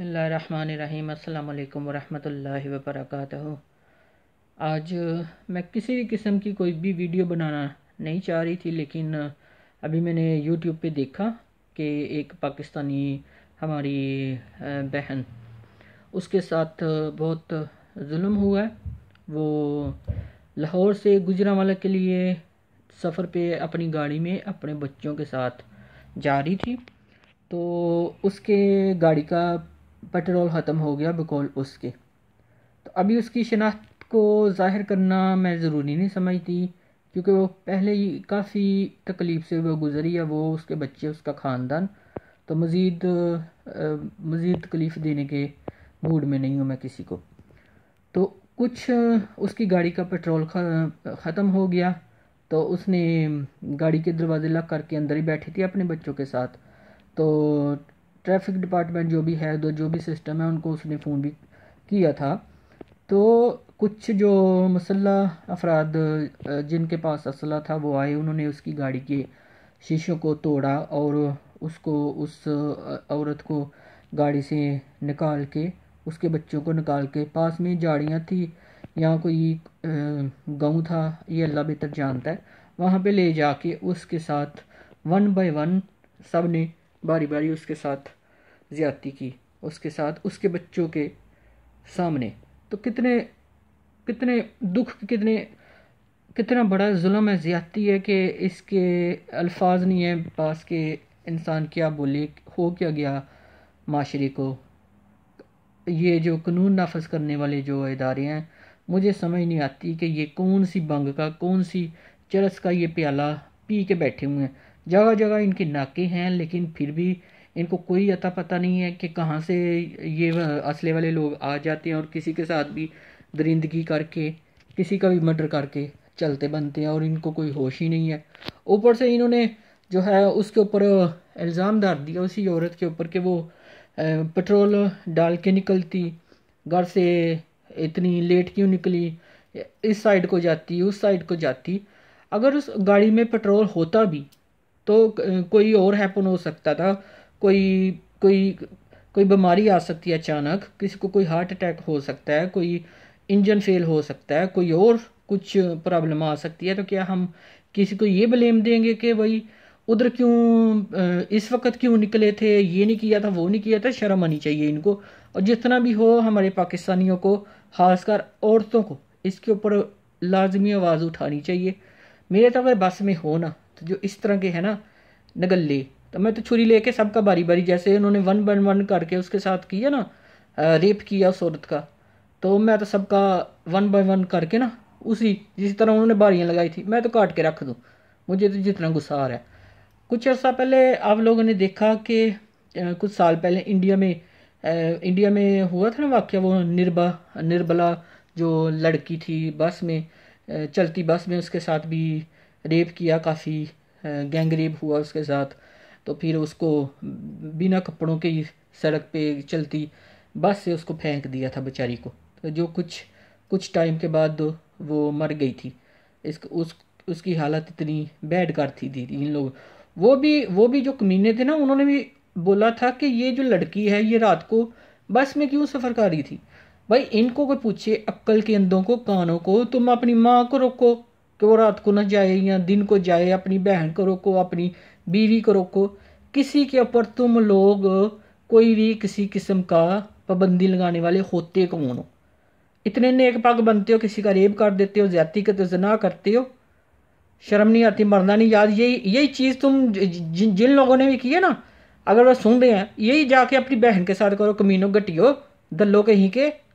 बसमीम् अल्लाम वरहमतुल्लाहि आज मैं किसी भी किस्म की कोई भी वीडियो बनाना नहीं चाह रही थी लेकिन अभी मैंने यूट्यूब पे देखा कि एक पाकिस्तानी हमारी बहन उसके साथ बहुत जुल्म हुआ है वो लाहौर से वाला के लिए सफ़र पे अपनी गाड़ी में अपने बच्चों के साथ जा रही थी तो उसके गाड़ी का पेट्रोल ख़त्म हो गया बिकॉल उसके तो अभी उसकी शिनाख्त को ज़ाहिर करना मैं ज़रूरी नहीं समझती क्योंकि वो पहले ही काफ़ी तकलीफ़ से वो गुज़री है वो उसके बच्चे उसका ख़ानदान तो मज़ीद मज़ीद तकलीफ़ देने के मूड में नहीं हूँ मैं किसी को तो कुछ उसकी गाड़ी का पेट्रोल ख़त्म हो गया तो उसने गाड़ी के दरवाज़े लग करके अंदर ही बैठी थी अपने बच्चों के साथ तो ट्रैफिक डिपार्टमेंट जो भी है तो जो भी सिस्टम है उनको उसने फ़ोन भी किया था तो कुछ जो मसल्ला अफराद जिनके पास असला था वो आए उन्होंने उसकी गाड़ी के शीशों को तोड़ा और उसको उस औरत को गाड़ी से निकाल के उसके बच्चों को निकाल के पास में झाड़ियाँ थी यहाँ कोई गाँव था ये अल्लाह बेहतर जानता है वहाँ पे ले जाके उसके साथ वन बाय वन सब ने बारी बारी उसके साथ ज़्यादती की उसके साथ उसके बच्चों के सामने तो कितने कितने दुख कितने कितना बड़ा जुल्म है ज़्यादती है कि इसके अल्फाज नहीं है पास के इंसान क्या बोले हो क्या गया माशरे को ये जो कानून नाफज करने वाले जो इदारे हैं मुझे समझ नहीं आती कि ये कौन सी बंग का कौन सी चरस का ये प्याला पी के बैठे हुए हैं जगह जगह इनके नाके हैं लेकिन फिर भी इनको कोई अता पता नहीं है कि कहाँ से ये असले वाले लोग आ जाते हैं और किसी के साथ भी दरिंदगी करके किसी का भी मर्डर करके चलते बनते हैं और इनको कोई होश ही नहीं है ऊपर से इन्होंने जो है उसके ऊपर इल्ज़ाम डाल दिया उसी औरत के ऊपर कि वो पेट्रोल डाल के निकलती घर से इतनी लेट क्यों निकली इस साइड को जाती उस साइड को जाती अगर उस गाड़ी में पेट्रोल होता भी तो कोई और हैपन हो सकता था कोई कोई कोई बीमारी आ सकती है अचानक किसी को कोई हार्ट अटैक हो सकता है कोई इंजन फेल हो सकता है कोई और कुछ प्रॉब्लम आ सकती है तो क्या हम किसी को ये ब्लेम देंगे कि भाई उधर क्यों इस वक्त क्यों निकले थे ये नहीं किया था वो नहीं किया था शर्म आनी चाहिए इनको और जितना भी हो हमारे पाकिस्तानियों को खासकर औरतों को इसके ऊपर लाजमी आवाज़ उठानी चाहिए मेरे तो अगर बस में हो ना तो जो इस तरह के है ना नगल्ले तो मैं तो छुरी लेके सबका बारी बारी जैसे उन्होंने वन वन वन करके उसके साथ किया ना रेप किया उस औरत का तो मैं तो सबका वन बाय वन करके ना उसी जिस तरह उन्होंने बारियाँ लगाई थी मैं तो काट के रख दूँ मुझे तो जितना गुस्सा आ रहा है कुछ अर्सा पहले आप लोगों ने देखा कि कुछ साल पहले इंडिया में इंडिया में हुआ था ना वाक्य वो निर्भा निर्बला जो लड़की थी बस में चलती बस में उसके साथ भी रेप किया काफ़ी गैंग रेप हुआ उसके साथ तो फिर उसको बिना कपड़ों के सड़क पे चलती बस से उसको फेंक दिया था बेचारी को तो जो कुछ कुछ टाइम के बाद वो मर गई थी इस उस उसकी हालत इतनी बैड करती थी इन लोग वो भी वो भी जो कमीने थे ना उन्होंने भी बोला था कि ये जो लड़की है ये रात को बस में क्यों सफ़र कर रही थी भाई इनको कोई पूछे अक्ल के अंदों को कानों को तुम अपनी माँ को रोको कि वो रात को ना जाए या दिन को जाए अपनी बहन को रोको अपनी बीवी को रोको किसी के ऊपर तुम लोग कोई भी किसी किस्म का पाबंदी लगाने वाले होते कौन हो इतने नेक पग बनते हो किसी का रेप कर देते हो ज्यादा करते हो जना करते हो शर्म नहीं आती मरना नहीं याद यही यही चीज़ तुम जिन जिन लोगों ने भी की है ना अगर वो सुन रहे हैं यही जाके अपनी बहन के साथ करो कमीनो घटियो दल्लो कहीं के